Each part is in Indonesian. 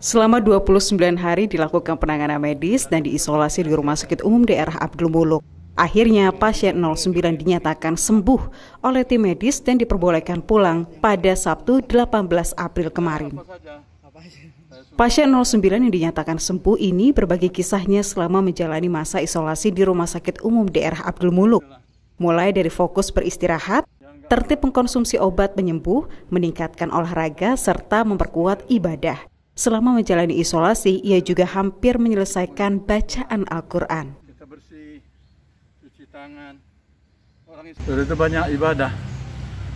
Selama 29 hari dilakukan penanganan medis dan diisolasi di Rumah Sakit Umum Daerah Abdul Muluk. Akhirnya pasien 09 dinyatakan sembuh oleh tim medis dan diperbolehkan pulang pada Sabtu 18 April kemarin. Pasien 09 yang dinyatakan sembuh ini berbagi kisahnya selama menjalani masa isolasi di Rumah Sakit Umum Daerah Abdul Muluk. Mulai dari fokus beristirahat, tertib mengkonsumsi obat penyembuh, meningkatkan olahraga, serta memperkuat ibadah. Selama menjalani isolasi, ia juga hampir menyelesaikan bacaan Al-Quran. Kita bersih, cuci tangan. Orang itu banyak ibadah.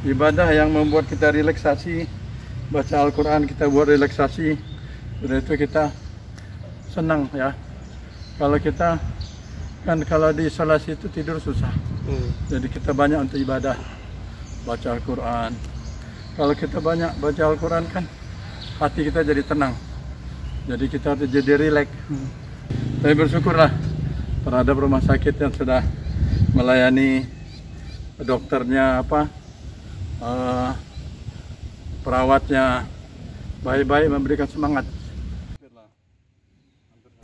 Ibadah yang membuat kita relaksasi. Baca Al-Quran kita buat relaksasi. Sudah itu kita senang ya. Kalau kita kan kalau di isolasi itu tidur susah. Hmm. Jadi kita banyak untuk ibadah. Baca Al-Quran. Kalau kita banyak baca Al-Quran kan hati kita jadi tenang jadi kita jadi rileks tapi bersyukurlah terhadap rumah sakit yang sudah melayani dokternya apa uh, perawatnya baik-baik memberikan semangat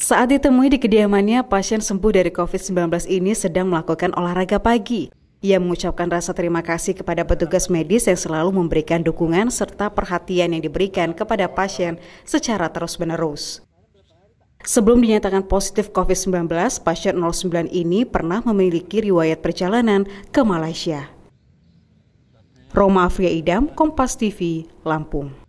saat ditemui di kediamannya, pasien sembuh dari COVID-19 ini sedang melakukan olahraga pagi. Ia mengucapkan rasa terima kasih kepada petugas medis yang selalu memberikan dukungan serta perhatian yang diberikan kepada pasien secara terus-menerus. Sebelum dinyatakan positif COVID-19, pasien 09 ini pernah memiliki riwayat perjalanan ke Malaysia. Roma Afria Idam, Kompas TV, Lampung.